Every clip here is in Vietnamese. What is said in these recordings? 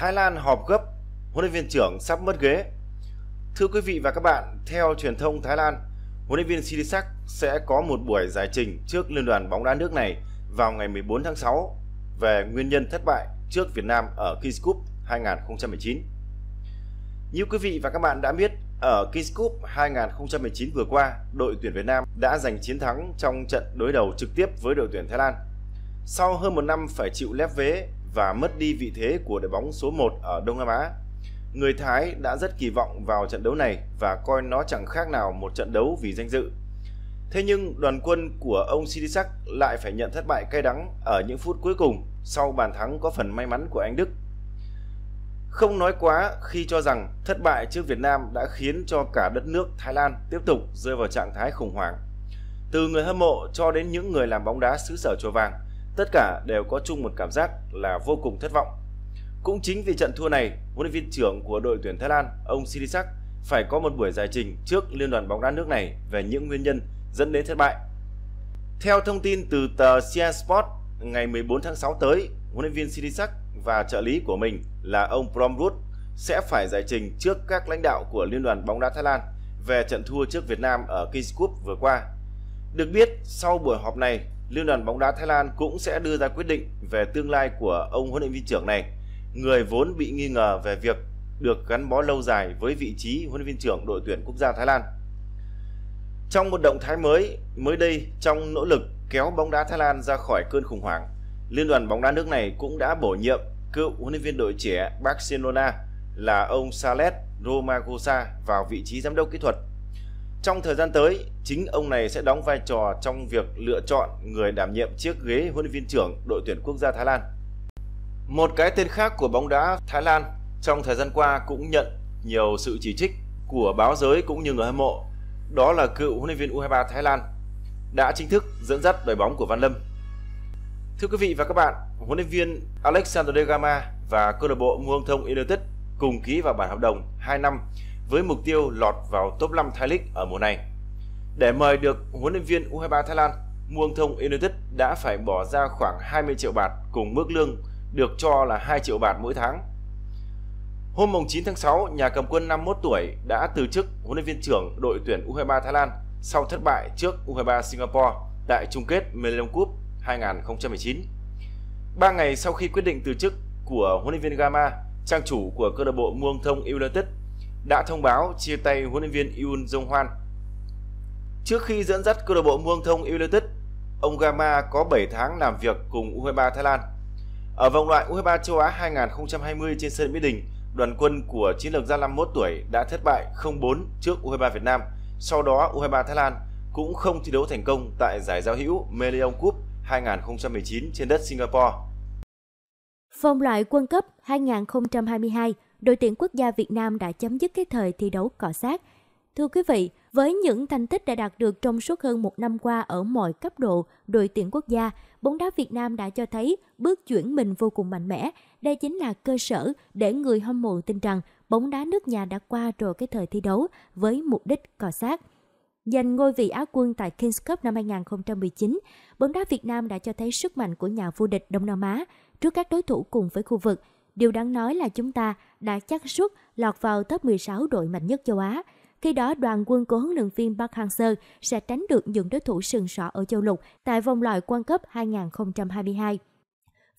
Thái Lan họp gấp, huấn luyện viên trưởng sắp mất ghế. Thưa quý vị và các bạn, theo truyền thông Thái Lan, huấn luyện viên Silisak sẽ có một buổi giải trình trước Liên đoàn bóng đá nước này vào ngày 14 tháng 6 về nguyên nhân thất bại trước Việt Nam ở Kings Cup 2019. Như quý vị và các bạn đã biết, ở Kings Cup 2019 vừa qua, đội tuyển Việt Nam đã giành chiến thắng trong trận đối đầu trực tiếp với đội tuyển Thái Lan. Sau hơn một năm phải chịu lép vế và mất đi vị thế của đội bóng số 1 ở Đông Nam Á. Người Thái đã rất kỳ vọng vào trận đấu này và coi nó chẳng khác nào một trận đấu vì danh dự. Thế nhưng đoàn quân của ông Sidisak lại phải nhận thất bại cay đắng ở những phút cuối cùng sau bàn thắng có phần may mắn của Anh Đức. Không nói quá khi cho rằng thất bại trước Việt Nam đã khiến cho cả đất nước Thái Lan tiếp tục rơi vào trạng thái khủng hoảng. Từ người hâm mộ cho đến những người làm bóng đá xứ sở chùa vàng – tất cả đều có chung một cảm giác là vô cùng thất vọng. Cũng chính vì trận thua này, huấn luyện viên trưởng của đội tuyển Thái Lan, ông Sirisak phải có một buổi giải trình trước Liên đoàn bóng đá nước này về những nguyên nhân dẫn đến thất bại. Theo thông tin từ tờ CN Sport, ngày 14 tháng 6 tới, huấn luyện viên Sirisak và trợ lý của mình là ông Promrut sẽ phải giải trình trước các lãnh đạo của Liên đoàn bóng đá Thái Lan về trận thua trước Việt Nam ở Kings Cup vừa qua. Được biết, sau buổi họp này, Liên đoàn bóng đá Thái Lan cũng sẽ đưa ra quyết định về tương lai của ông huấn luyện viên trưởng này, người vốn bị nghi ngờ về việc được gắn bó lâu dài với vị trí huấn luyện viên trưởng đội tuyển quốc gia Thái Lan. Trong một động thái mới, mới đây trong nỗ lực kéo bóng đá Thái Lan ra khỏi cơn khủng hoảng, Liên đoàn bóng đá nước này cũng đã bổ nhiệm cựu huấn luyện viên đội trẻ Barcelona là ông Salet Romagosa vào vị trí giám đốc kỹ thuật trong thời gian tới, chính ông này sẽ đóng vai trò trong việc lựa chọn người đảm nhiệm chiếc ghế huấn luyện viên trưởng đội tuyển quốc gia Thái Lan. Một cái tên khác của bóng đá Thái Lan trong thời gian qua cũng nhận nhiều sự chỉ trích của báo giới cũng như người hâm mộ. Đó là cựu huấn luyện viên U23 Thái Lan đã chính thức dẫn dắt đội bóng của Văn Lâm. Thưa quý vị và các bạn, huấn luyện viên Alexander De Gama và câu lạc bộ Muông Thông United cùng ký vào bản hợp đồng 2 năm với mục tiêu lọt vào top 5 Thái League ở mùa này. Để mời được huấn luyện viên U23 Thái Lan, Muông Thông United đã phải bỏ ra khoảng 20 triệu bạt cùng mức lương được cho là 2 triệu bạt mỗi tháng. Hôm 9 tháng 6, nhà cầm quân 51 tuổi đã từ chức huấn luyện viên trưởng đội tuyển U23 Thái Lan sau thất bại trước U23 Singapore tại chung kết Millennium Cup 2019. Ba ngày sau khi quyết định từ chức của huấn luyện viên Gama, trang chủ của câu lạc bộ Muông Thông United đã thông báo chia tay huấn luyện viên Yun Jong Hwan. Trước khi dẫn dắt câu lạc bộ Muang Thong United, ông Gama có 7 tháng làm việc cùng U23 Thái Lan. Ở vòng loại U23 châu Á 2020 trên sân Mỹ Đình, đoàn quân của chiến lược gia 51 tuổi đã thất bại 0-4 trước U23 Việt Nam. Sau đó U23 Thái Lan cũng không thi đấu thành công tại giải giao hữu Meleon Cup 2019 trên đất Singapore. Vòng loại Quân cấp 2022 đội tuyển quốc gia Việt Nam đã chấm dứt cái thời thi đấu cọ sát. Thưa quý vị, với những thành tích đã đạt được trong suốt hơn một năm qua ở mọi cấp độ đội tuyển quốc gia, bóng đá Việt Nam đã cho thấy bước chuyển mình vô cùng mạnh mẽ. Đây chính là cơ sở để người hâm mộ tin rằng bóng đá nước nhà đã qua rồi cái thời thi đấu với mục đích cọ sát. Giành ngôi vị Á quân tại Kings Cup năm 2019, bóng đá Việt Nam đã cho thấy sức mạnh của nhà vô địch Đông Nam Á trước các đối thủ cùng với khu vực – Điều đáng nói là chúng ta đã chắc suất lọt vào top 16 đội mạnh nhất châu Á. Khi đó, đoàn quân của huấn luyện viên Park Hang-seo sẽ tránh được những đối thủ sừng sỏ ở châu lục tại vòng loại World Cup 2022.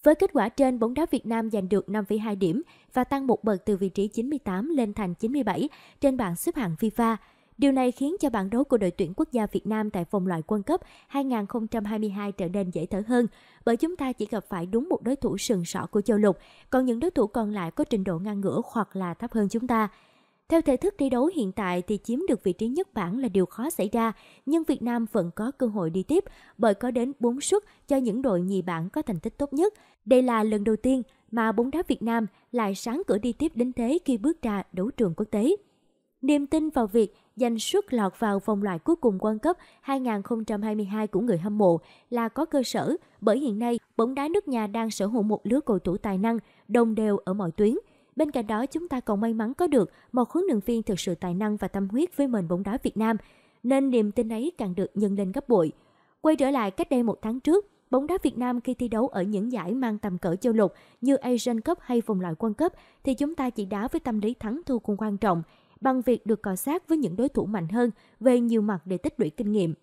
Với kết quả trên, bóng đá Việt Nam giành được 5,2 điểm và tăng một bậc từ vị trí 98 lên thành 97 trên bảng xếp hạng FIFA. Điều này khiến cho bảng đấu của đội tuyển quốc gia Việt Nam tại vòng loại quân cấp 2022 trở nên dễ thở hơn, bởi chúng ta chỉ gặp phải đúng một đối thủ sừng sỏ của châu lục, còn những đối thủ còn lại có trình độ ngang ngửa hoặc là thấp hơn chúng ta. Theo thể thức thi đấu hiện tại thì chiếm được vị trí nhất bảng là điều khó xảy ra, nhưng Việt Nam vẫn có cơ hội đi tiếp bởi có đến 4 suất cho những đội nhì bảng có thành tích tốt nhất. Đây là lần đầu tiên mà bóng đá Việt Nam lại sáng cửa đi tiếp đến thế khi bước ra đấu trường quốc tế. Niềm tin vào việc giành suất lọt vào vòng loại cuối cùng World Cup 2022 của người hâm mộ là có cơ sở bởi hiện nay bóng đá nước nhà đang sở hữu một lứa cầu thủ tài năng đồng đều ở mọi tuyến. Bên cạnh đó, chúng ta còn may mắn có được một huấn luyện viên thực sự tài năng và tâm huyết với mình bóng đá Việt Nam, nên niềm tin ấy càng được nhân lên gấp bội. Quay trở lại cách đây một tháng trước, bóng đá Việt Nam khi thi đấu ở những giải mang tầm cỡ châu lục như Asian Cup hay vòng loại quân cấp thì chúng ta chỉ đá với tâm lý thắng thua cũng quan trọng – bằng việc được cọ sát với những đối thủ mạnh hơn về nhiều mặt để tích lũy kinh nghiệm.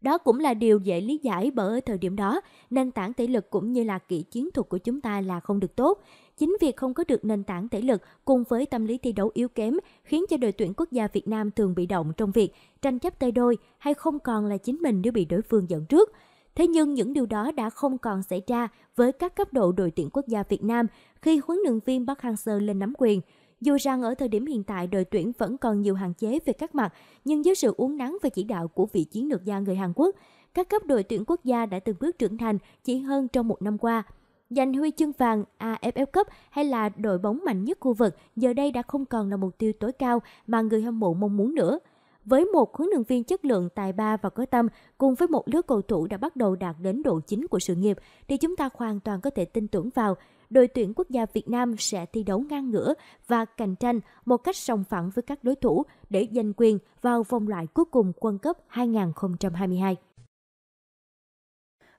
Đó cũng là điều dễ lý giải bởi ở thời điểm đó, nền tảng thể lực cũng như là kỹ chiến thuật của chúng ta là không được tốt. Chính việc không có được nền tảng thể lực cùng với tâm lý thi đấu yếu kém khiến cho đội tuyển quốc gia Việt Nam thường bị động trong việc tranh chấp tay đôi hay không còn là chính mình nếu bị đối phương dẫn trước. Thế nhưng những điều đó đã không còn xảy ra với các cấp độ đội tuyển quốc gia Việt Nam khi huấn luyện viên Park Hang-seo lên nắm quyền. Dù rằng ở thời điểm hiện tại đội tuyển vẫn còn nhiều hạn chế về các mặt, nhưng dưới sự uốn nắn và chỉ đạo của vị chiến lược gia người Hàn Quốc, các cấp đội tuyển quốc gia đã từng bước trưởng thành chỉ hơn trong một năm qua. Giành huy chương vàng AFF Cup hay là đội bóng mạnh nhất khu vực giờ đây đã không còn là mục tiêu tối cao mà người hâm mộ mong muốn nữa. Với một huấn luyện viên chất lượng tài ba và có tâm, cùng với một lứa cầu thủ đã bắt đầu đạt đến độ chính của sự nghiệp, thì chúng ta hoàn toàn có thể tin tưởng vào đội tuyển quốc gia Việt Nam sẽ thi đấu ngang ngửa và cạnh tranh một cách sòng phẳng với các đối thủ để giành quyền vào vòng loại cuối cùng World Cup 2022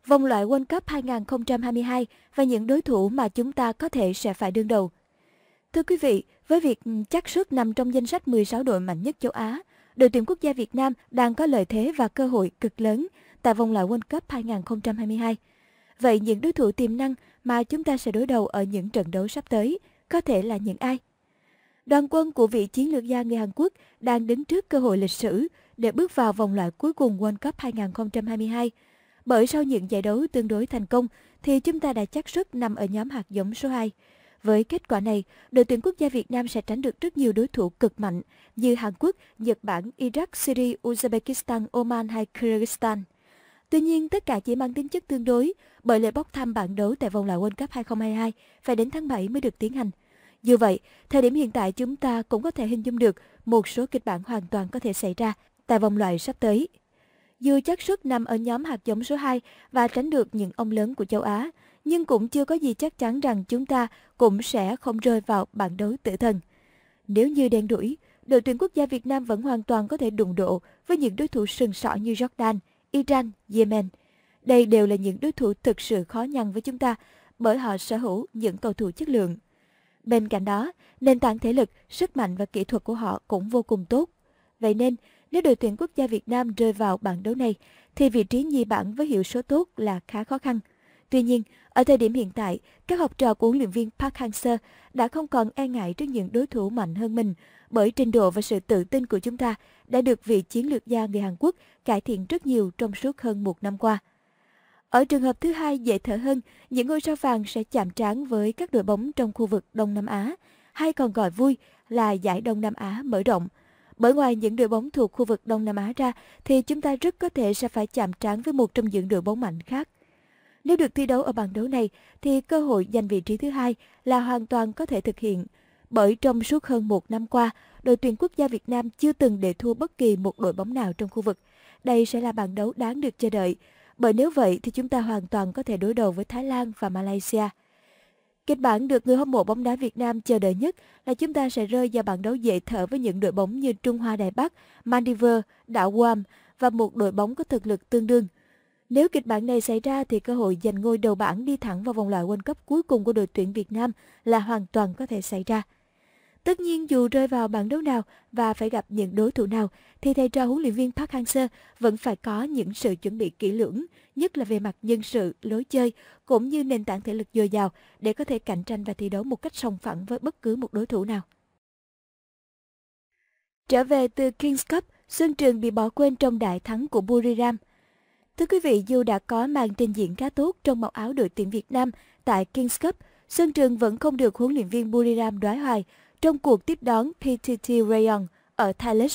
vòng loại World Cup 2022 và những đối thủ mà chúng ta có thể sẽ phải đương đầu. Thưa quý vị, với việc chắc suất nằm trong danh sách 16 đội mạnh nhất châu Á, đội tuyển quốc gia Việt Nam đang có lợi thế và cơ hội cực lớn tại vòng loại World Cup 2022. Vậy những đối thủ tiềm năng mà chúng ta sẽ đối đầu ở những trận đấu sắp tới có thể là những ai? Đoàn quân của vị chiến lược gia người Hàn Quốc đang đứng trước cơ hội lịch sử để bước vào vòng loại cuối cùng World Cup 2022. Bởi sau những giải đấu tương đối thành công thì chúng ta đã chắc sức nằm ở nhóm hạt giống số 2. Với kết quả này, đội tuyển quốc gia Việt Nam sẽ tránh được rất nhiều đối thủ cực mạnh như Hàn Quốc, Nhật Bản, Iraq, Syria, Uzbekistan, Oman hay Kyrgyzstan. Tuy nhiên, tất cả chỉ mang tính chất tương đối bởi lễ bốc thăm bảng đấu tại vòng loại World Cup 2022 phải đến tháng 7 mới được tiến hành. Dù vậy, thời điểm hiện tại chúng ta cũng có thể hình dung được một số kịch bản hoàn toàn có thể xảy ra tại vòng loại sắp tới. Dù chắc suất nằm ở nhóm hạt giống số 2 và tránh được những ông lớn của châu Á, nhưng cũng chưa có gì chắc chắn rằng chúng ta cũng sẽ không rơi vào bảng đấu tử thần. Nếu như đen đuổi, đội tuyển quốc gia Việt Nam vẫn hoàn toàn có thể đụng độ với những đối thủ sừng sỏ như Jordan – Iran, Yemen. Đây đều là những đối thủ thực sự khó nhằn với chúng ta bởi họ sở hữu những cầu thủ chất lượng. Bên cạnh đó, nền tảng thể lực, sức mạnh và kỹ thuật của họ cũng vô cùng tốt. Vậy nên, nếu đội tuyển quốc gia Việt Nam rơi vào bảng đấu này, thì vị trí nhì bảng với hiệu số tốt là khá khó khăn. Tuy nhiên, ở thời điểm hiện tại, các học trò của huấn luyện viên Park Hang-seo đã không còn e ngại trước những đối thủ mạnh hơn mình, bởi trình độ và sự tự tin của chúng ta đã được vị chiến lược gia người Hàn Quốc cải thiện rất nhiều trong suốt hơn một năm qua. Ở trường hợp thứ hai dễ thở hơn, những ngôi sao vàng sẽ chạm trán với các đội bóng trong khu vực Đông Nam Á, hay còn gọi vui là giải Đông Nam Á mở rộng. Bởi ngoài những đội bóng thuộc khu vực Đông Nam Á ra, thì chúng ta rất có thể sẽ phải chạm trán với một trong những đội bóng mạnh khác – nếu được thi đấu ở bảng đấu này thì cơ hội giành vị trí thứ hai là hoàn toàn có thể thực hiện. Bởi trong suốt hơn một năm qua, đội tuyển quốc gia Việt Nam chưa từng để thua bất kỳ một đội bóng nào trong khu vực. Đây sẽ là bảng đấu đáng được chờ đợi. Bởi nếu vậy thì chúng ta hoàn toàn có thể đối đầu với Thái Lan và Malaysia. Kịch bản được người hâm mộ bóng đá Việt Nam chờ đợi nhất là chúng ta sẽ rơi vào bảng đấu dễ thở với những đội bóng như Trung Hoa Đài Bắc, Maldives, đảo Guam và một đội bóng có thực lực tương đương. Nếu kịch bản này xảy ra thì cơ hội giành ngôi đầu bảng đi thẳng vào vòng loại World Cup cuối cùng của đội tuyển Việt Nam là hoàn toàn có thể xảy ra. Tất nhiên dù rơi vào bảng đấu nào và phải gặp những đối thủ nào thì thầy trò huấn luyện viên Park Hang-seo vẫn phải có những sự chuẩn bị kỹ lưỡng, nhất là về mặt nhân sự, lối chơi cũng như nền tảng thể lực dồi dào để có thể cạnh tranh và thi đấu một cách sòng phẳng với bất cứ một đối thủ nào. Trở về từ Kings Cup, Xuân Trường bị bỏ quên trong đại thắng của Buriram – Thưa quý vị, dù đã có màn trình diễn khá tốt trong màu áo đội tuyển Việt Nam tại Kings Cup, sân Trường vẫn không được huấn luyện viên Buriram đoái hoài trong cuộc tiếp đón PTT Rayon ở Thailand.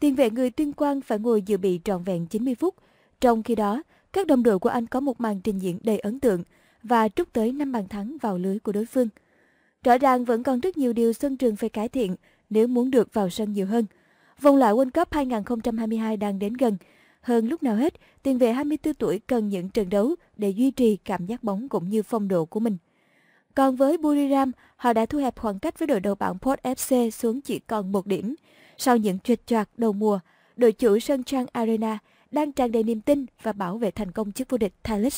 Tiền vệ người tuyên quang phải ngồi dự bị trọn vẹn 90 phút. Trong khi đó, các đồng đội của anh có một màn trình diễn đầy ấn tượng và trút tới 5 bàn thắng vào lưới của đối phương. Rõ ràng vẫn còn rất nhiều điều sân Trường phải cải thiện nếu muốn được vào sân nhiều hơn. Vòng loại World Cup 2022 đang đến gần, hơn lúc nào hết, tiền vệ 24 tuổi cần những trận đấu để duy trì cảm giác bóng cũng như phong độ của mình. Còn với Buriram, họ đã thu hẹp khoảng cách với đội đầu bảng Port FC xuống chỉ còn một điểm. Sau những trịch choạc đầu mùa, đội chủ sân Trang Arena đang tràn đầy niềm tin và bảo vệ thành công chức vô địch Thai